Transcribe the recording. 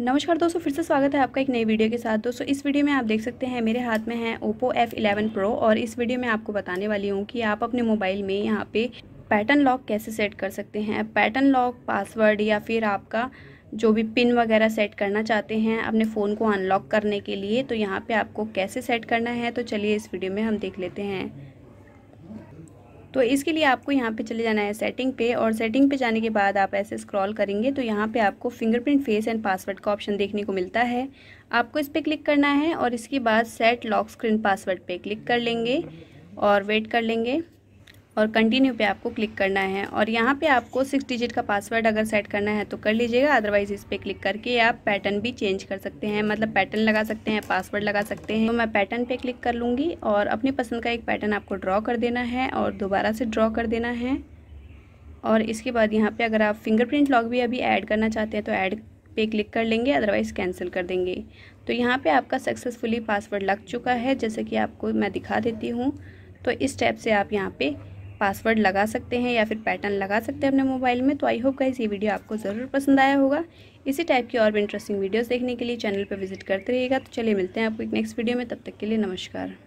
नमस्कार दोस्तों फिर से स्वागत है आपका एक नई वीडियो के साथ दोस्तों इस वीडियो में आप देख सकते हैं मेरे हाथ में है ओप्पो F11 Pro और इस वीडियो में आपको बताने वाली हूँ कि आप अपने मोबाइल में यहाँ पे पैटर्न लॉक कैसे सेट कर सकते हैं पैटर्न लॉक पासवर्ड या फिर आपका जो भी पिन वगैरह सेट करना चाहते हैं अपने फ़ोन को अनलॉक करने के लिए तो यहाँ पर आपको कैसे सेट करना है तो चलिए इस वीडियो में हम देख लेते हैं तो इसके लिए आपको यहाँ पे चले जाना है सेटिंग पे और सेटिंग पे जाने के बाद आप ऐसे स्क्रॉल करेंगे तो यहाँ पे आपको फिंगरप्रिंट फेस एंड पासवर्ड का ऑप्शन देखने को मिलता है आपको इस पर क्लिक करना है और इसके बाद सेट लॉक स्क्रीन पासवर्ड पे क्लिक कर लेंगे और वेट कर लेंगे और कंटिन्यू पे आपको क्लिक करना है और यहाँ पे आपको सिक्स डिजिट का पासवर्ड अगर सेट करना है तो कर लीजिएगा अदरवाइज इस पर क्लिक करके आप पैटर्न भी चेंज कर सकते हैं मतलब पैटर्न लगा सकते हैं पासवर्ड लगा सकते हैं तो मैं पैटर्न पे क्लिक कर लूँगी और अपनी पसंद का एक पैटर्न आपको ड्रॉ कर देना है और दोबारा से ड्रॉ कर देना है और इसके बाद यहाँ पर अगर आप फिंगरप्रिंट लॉग भी अभी ऐड करना चाहते हैं तो ऐड पे क्लिक कर लेंगे अदरवाइज़ कैंसिल कर देंगे तो यहाँ पे आपका सक्सेसफुली पासवर्ड लग चुका है जैसे कि आपको मैं दिखा देती हूँ तो इस स्टेप से आप यहाँ पे पासवर्ड लगा सकते हैं या फिर पैटर्न लगा सकते हैं अपने मोबाइल में तो आई होप गाइज ये वीडियो आपको ज़रूर पसंद आया होगा इसी टाइप की और भी इंटरेस्टिंग वीडियोस देखने के लिए चैनल पर विजिट करते रहिएगा तो चलिए मिलते हैं आपको एक नेक्स्ट वीडियो में तब तक के लिए नमस्कार